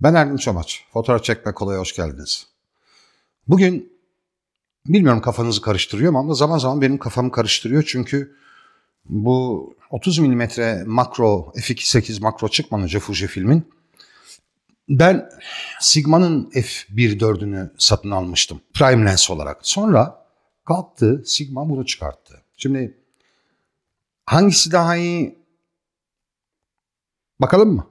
Ben Erdem Çomaç. Fotoğraf çekme kolaya hoş geldiniz. Bugün bilmiyorum kafanızı karıştırıyor mu ama zaman zaman benim kafamı karıştırıyor çünkü bu 30 mm makro f2.8 makro çıkmadan Fuji filmin ben Sigma'nın f1.4'ünü satın almıştım prime lens olarak. Sonra Kalktı Sigma bunu çıkarttı. Şimdi hangisi daha iyi bakalım mı?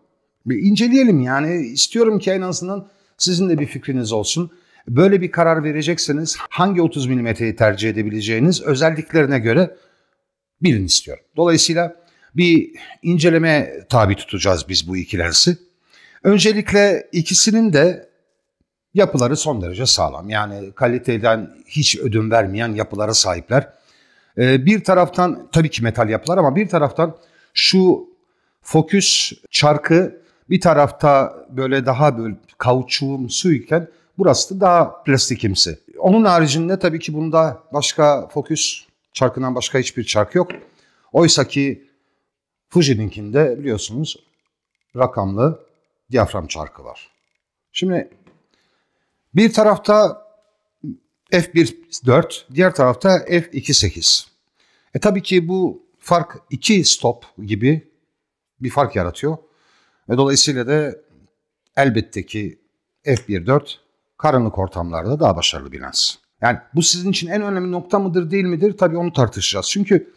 Bir inceleyelim yani istiyorum ki en azından sizin de bir fikriniz olsun. Böyle bir karar verecekseniz hangi 30 milimetreyi tercih edebileceğiniz özelliklerine göre bilin istiyorum. Dolayısıyla bir inceleme tabi tutacağız biz bu iki lensi. Öncelikle ikisinin de Yapıları son derece sağlam. Yani kaliteden hiç ödün vermeyen yapılara sahipler. Ee, bir taraftan tabii ki metal yapılar ama bir taraftan şu Focus çarkı bir tarafta böyle daha böyle kauçuğumsu iken burası da daha plastikimsi. Onun haricinde tabii ki bunda başka Focus çarkından başka hiçbir çark yok. Oysa ki Fuji'ninkinde biliyorsunuz rakamlı diyafram çarkı var. Şimdi bir tarafta F1.4, diğer tarafta F2.8. E tabii ki bu fark iki stop gibi bir fark yaratıyor. Ve dolayısıyla da elbette ki F1.4 karanlık ortamlarda daha başarılı bir lens. Yani bu sizin için en önemli nokta mıdır değil midir? Tabii onu tartışacağız. Çünkü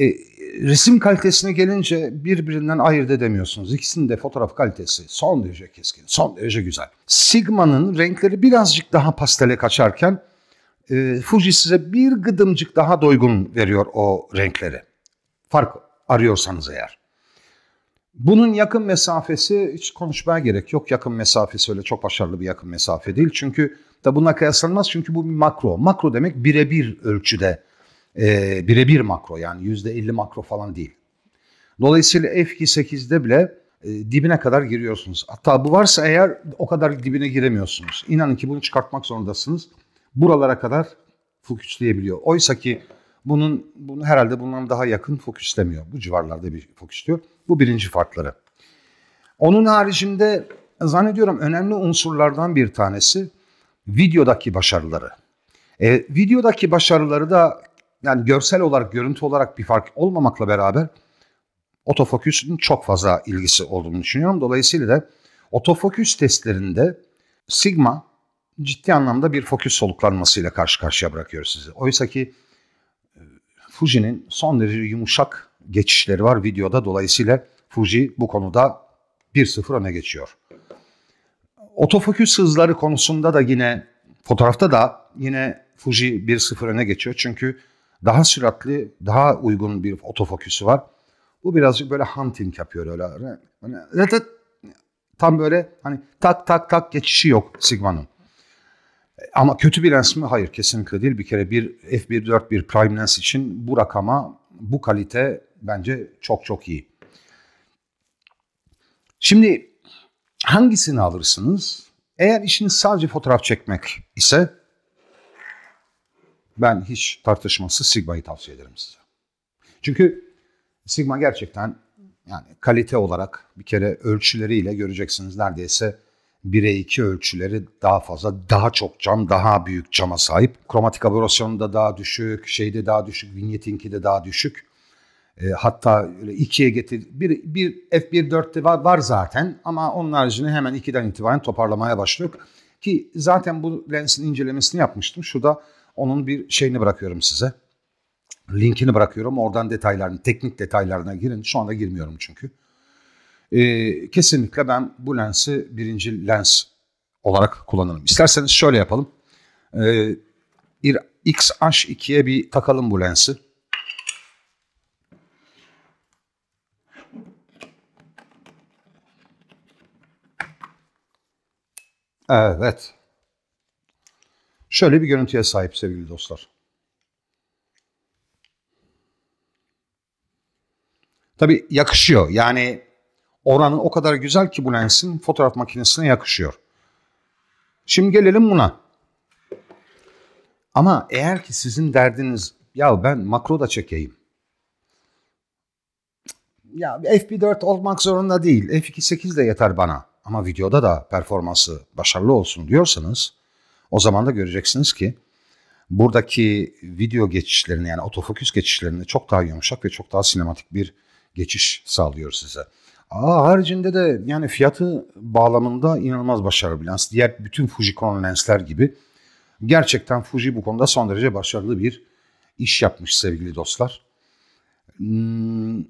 e, resim kalitesine gelince birbirinden ayırt edemiyorsunuz. İkisinin de fotoğraf kalitesi son derece keskin, son derece güzel. Sigma'nın renkleri birazcık daha pastele kaçarken e, Fuji size bir gıdımcık daha doygun veriyor o renkleri. Fark arıyorsanız eğer. Bunun yakın mesafesi hiç konuşmaya gerek yok. Yakın mesafesi öyle çok başarılı bir yakın mesafe değil. Çünkü da buna kıyaslanmaz çünkü bu bir makro. Makro demek birebir ölçüde e, birebir makro yani %50 makro falan değil. Dolayısıyla f 28 de bile e, dibine kadar giriyorsunuz. Hatta bu varsa eğer o kadar dibine giremiyorsunuz. İnanın ki bunu çıkartmak zorundasınız. Buralara kadar fokuslayabiliyor. Oysa ki bunun bunu herhalde bundan daha yakın fokuslemiyor. Bu civarlarda bir fokusluyor. Bu birinci farkları. Onun haricinde zannediyorum önemli unsurlardan bir tanesi videodaki başarıları. E, videodaki başarıları da yani görsel olarak, görüntü olarak bir fark olmamakla beraber otofoküsün çok fazla ilgisi olduğunu düşünüyorum. Dolayısıyla da otofoküs testlerinde sigma ciddi anlamda bir fokus soluklanmasıyla karşı karşıya bırakıyor sizi. Oysa ki e, Fuji'nin son derece yumuşak geçişleri var videoda. Dolayısıyla Fuji bu konuda 1-0 öne geçiyor. Otofokus hızları konusunda da yine fotoğrafta da yine Fuji 1-0 öne geçiyor. Çünkü daha süratli, daha uygun bir otofoküsü var. Bu birazcık böyle hunting yapıyor öyle. Hani, tam böyle hani tak tak tak geçişi yok Sigma'nın. Ama kötü bir lens mi? Hayır kesinlikle değil. Bir kere bir f1.4 bir prime lens için bu rakama bu kalite bence çok çok iyi. Şimdi hangisini alırsınız? Eğer işiniz sadece fotoğraf çekmek ise ben hiç tartışması Sigma'yı tavsiye ederim size. Çünkü Sigma gerçekten yani kalite olarak bir kere ölçüleriyle göreceksiniz neredeyse 1'e 2 ölçüleri daha fazla, daha çok cam, daha büyük cama sahip. Kromatik aberasyonu da daha düşük, şeyde daha düşük, vinyetinki de daha düşük. E, hatta 2'ye getir, bir, bir F1.4'te var, var zaten ama onun haricinde hemen 2'den itibaren toparlamaya başlıyor. Ki zaten bu lensin incelemesini yapmıştım. Şurada onun bir şeyini bırakıyorum size. Linkini bırakıyorum. Oradan detaylarını, teknik detaylarına girin. Şu anda girmiyorum çünkü. Ee, kesinlikle ben bu lensi birinci lens olarak kullanırım. İsterseniz şöyle yapalım. Ee, XH2'ye bir takalım bu lensi. Evet. Şöyle bir görüntüye sahip sevgili dostlar. Tabi yakışıyor. Yani oranı o kadar güzel ki bu lensin fotoğraf makinesine yakışıyor. Şimdi gelelim buna. Ama eğer ki sizin derdiniz ya ben makro da çekeyim. Ya f1.4 olmak zorunda değil. f2.8 de yeter bana. Ama videoda da performansı başarılı olsun diyorsanız o zaman da göreceksiniz ki buradaki video geçişlerini yani otofokus geçişlerini çok daha yumuşak ve çok daha sinematik bir geçiş sağlıyor size. Aa, haricinde de yani fiyatı bağlamında inanılmaz başarılı bir lens. Diğer bütün Fujicon lensler gibi gerçekten Fuji bu konuda son derece başarılı bir iş yapmış sevgili dostlar. Hmm,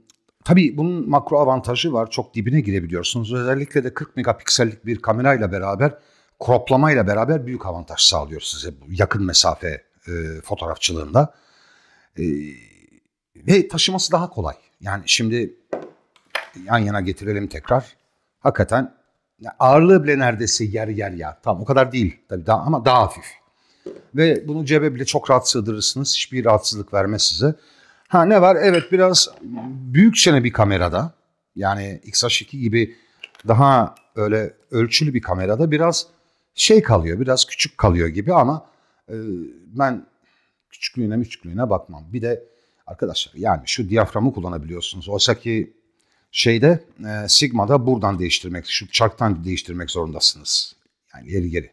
tabii bunun makro avantajı var. Çok dibine girebiliyorsunuz. Özellikle de 40 megapiksellik bir kamerayla beraber kroplamayla beraber büyük avantaj sağlıyor size yakın mesafe e, fotoğrafçılığında. E, ve taşıması daha kolay. Yani şimdi yan yana getirelim tekrar. Hakikaten ağırlığı bile neredeyse yer yer ya. Tamam o kadar değil tabii daha, ama daha hafif. Ve bunu cebe bile çok rahat sığdırırsınız. Hiçbir rahatsızlık vermez size. Ha ne var? Evet biraz büyük çene bir kamerada. Yani XH2 gibi daha öyle ölçülü bir kamerada biraz şey kalıyor biraz küçük kalıyor gibi ama e, ben küçüklüğüne küçüklüğüne bakmam. Bir de arkadaşlar yani şu diyaframı kullanabiliyorsunuz. Oysa ki şeyde e, Sigma'da buradan değiştirmek, şu çarktan değiştirmek zorundasınız. Yani geri geri.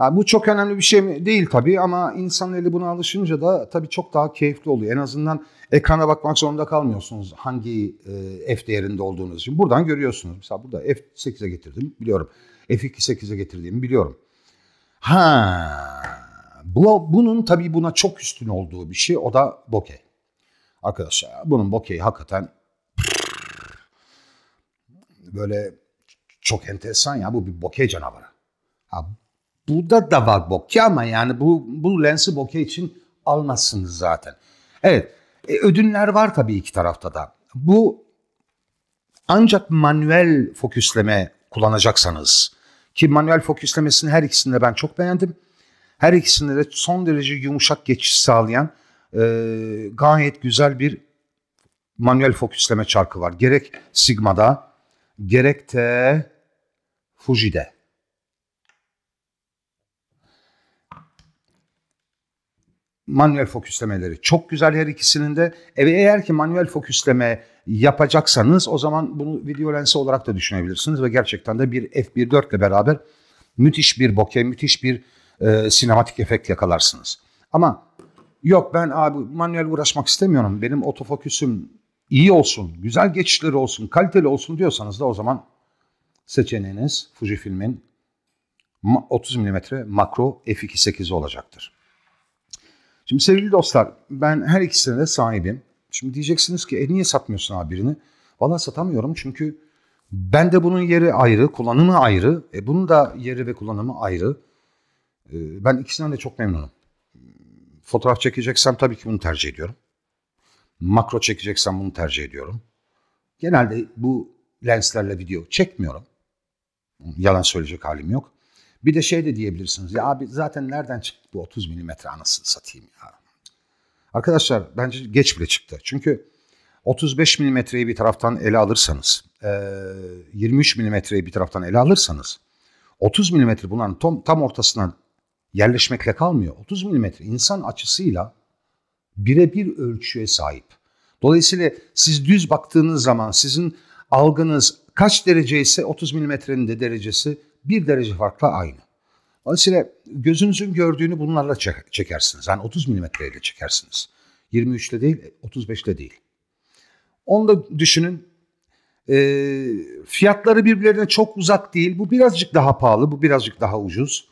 Yani bu çok önemli bir şey değil tabii ama insan eli buna alışınca da tabii çok daha keyifli oluyor. En azından ekrana bakmak zorunda kalmıyorsunuz hangi e, F değerinde olduğunuz için. Buradan görüyorsunuz. Mesela burada F8'e getirdim biliyorum. F-28'e getirdiğimi biliyorum. Ha, bu, bunun tabii buna çok üstün olduğu bir şey o da bokeh. Arkadaşlar bunun bokeh'i hakikaten böyle çok enteresan ya bu bir bokeh canavarı. Ha, burada da var bokeh ama yani bu, bu lensi bokeh için almazsınız zaten. Evet e, ödünler var tabii iki tarafta da. Bu ancak manuel fokusleme kullanacaksanız ki manuel fokuslemesini her ikisinde ben çok beğendim. Her ikisinde de son derece yumuşak geçiş sağlayan e, gayet güzel bir manuel fokusleme çarkı var. Gerek Sigma'da gerek de Fuji'de. manuel foküslemeleri Çok güzel her ikisinin de. E, eğer ki manuel foküsleme yapacaksanız o zaman bunu video lensi olarak da düşünebilirsiniz ve gerçekten de bir f1.4 ile beraber müthiş bir bokeh, müthiş bir e, sinematik efekt yakalarsınız. Ama yok ben abi manuel uğraşmak istemiyorum. Benim otofoküsüm iyi olsun, güzel geçişleri olsun, kaliteli olsun diyorsanız da o zaman seçeneğiniz Fujifilm'in 30 mm makro f2.8 olacaktır. Şimdi sevgili dostlar ben her ikisine de sahibim. Şimdi diyeceksiniz ki e niye satmıyorsun abi birini? Valla satamıyorum çünkü ben de bunun yeri ayrı, kullanımı ayrı. E bunun da yeri ve kullanımı ayrı. E, ben ikisinden de çok memnunum. Fotoğraf çekeceksem tabii ki bunu tercih ediyorum. Makro çekeceksem bunu tercih ediyorum. Genelde bu lenslerle video çekmiyorum. Yalan söyleyecek halim yok. Bir de şey de diyebilirsiniz. Ya abi zaten nereden çıktı bu 30 milimetre anasını satayım ya. Arkadaşlar bence geç bile çıktı. Çünkü 35 milimetreyi bir taraftan ele alırsanız, 23 milimetreyi bir taraftan ele alırsanız, 30 milimetre bunların tam, tam ortasına yerleşmekle kalmıyor. 30 milimetre insan açısıyla birebir ölçüye sahip. Dolayısıyla siz düz baktığınız zaman sizin algınız kaç derece ise 30 milimetrenin de derecesi bir derece farkla aynı. Dolayısıyla gözünüzün gördüğünü bunlarla çekersiniz. Yani 30 milimetreyle çekersiniz. 23 değil, 35 değil. Onu da düşünün. E, fiyatları birbirlerine çok uzak değil. Bu birazcık daha pahalı, bu birazcık daha ucuz.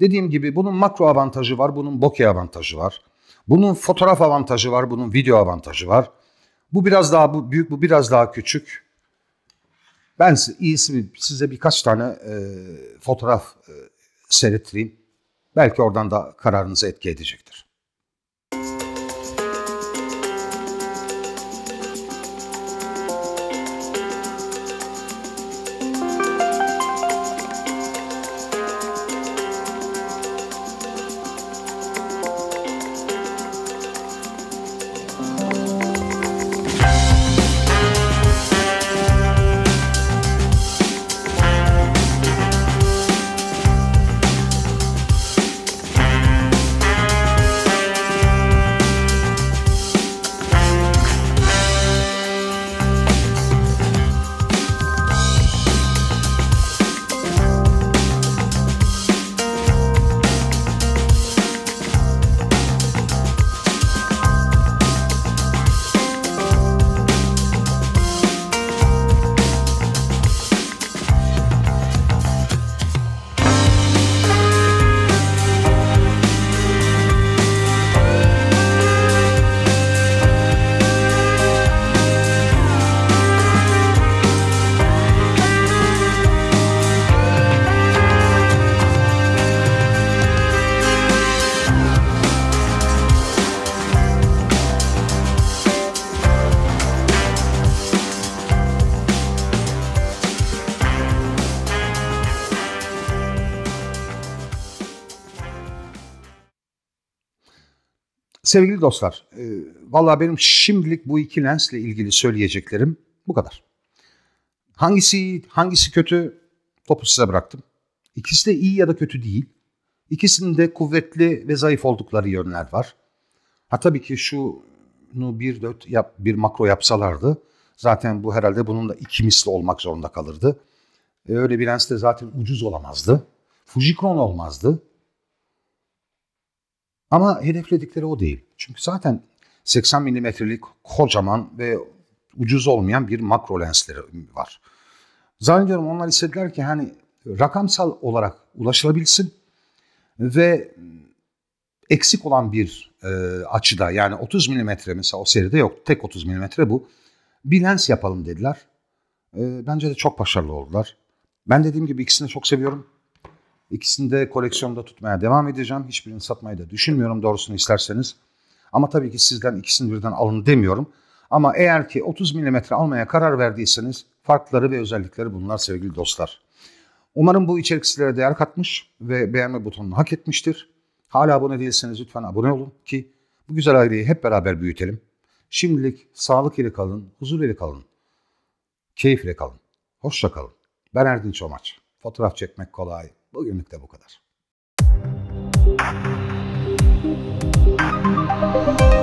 Dediğim gibi bunun makro avantajı var, bunun bokeh avantajı var. Bunun fotoğraf avantajı var, bunun video avantajı var. Bu biraz daha büyük, bu biraz daha küçük. Ben iyisi size birkaç tane e, fotoğraf e, seyrettireyim. Belki oradan da kararınızı etki edecektir. Sevgili dostlar, e, valla benim şimdilik bu iki lensle ilgili söyleyeceklerim bu kadar. Hangisi iyi, hangisi kötü topu size bıraktım. İkisi de iyi ya da kötü değil. İkisinin de kuvvetli ve zayıf oldukları yönler var. Ha tabii ki şunu bir dört yap, bir makro yapsalardı zaten bu herhalde bununla iki misli olmak zorunda kalırdı. E, öyle bir lens de zaten ucuz olamazdı. Fujikron olmazdı. Ama hedefledikleri o değil. Çünkü zaten 80 milimetrelik kocaman ve ucuz olmayan bir makro lensleri var. Zannediyorum onlar istediler ki hani rakamsal olarak ulaşılabilsin ve eksik olan bir e, açıda yani 30 milimetre mesela o seride yok tek 30 milimetre bu bir lens yapalım dediler. E, bence de çok başarılı oldular. Ben dediğim gibi ikisini çok seviyorum. İkisini de koleksiyonda tutmaya devam edeceğim. Hiçbirini satmayı da düşünmüyorum doğrusunu isterseniz. Ama tabii ki sizden ikisini birden alın demiyorum. Ama eğer ki 30 mm almaya karar verdiyseniz farkları ve özellikleri bunlar sevgili dostlar. Umarım bu içerik sizlere değer katmış ve beğenme butonunu hak etmiştir. Hala abone değilseniz lütfen abone olun ki bu güzel aileyi hep beraber büyütelim. Şimdilik sağlık ile kalın, huzur ile kalın, keyif ile kalın. Hoşça kalın. Ben Erdinç Omaç. Fotoğraf çekmek kolay, Bugünlük de bu kadar. Müzik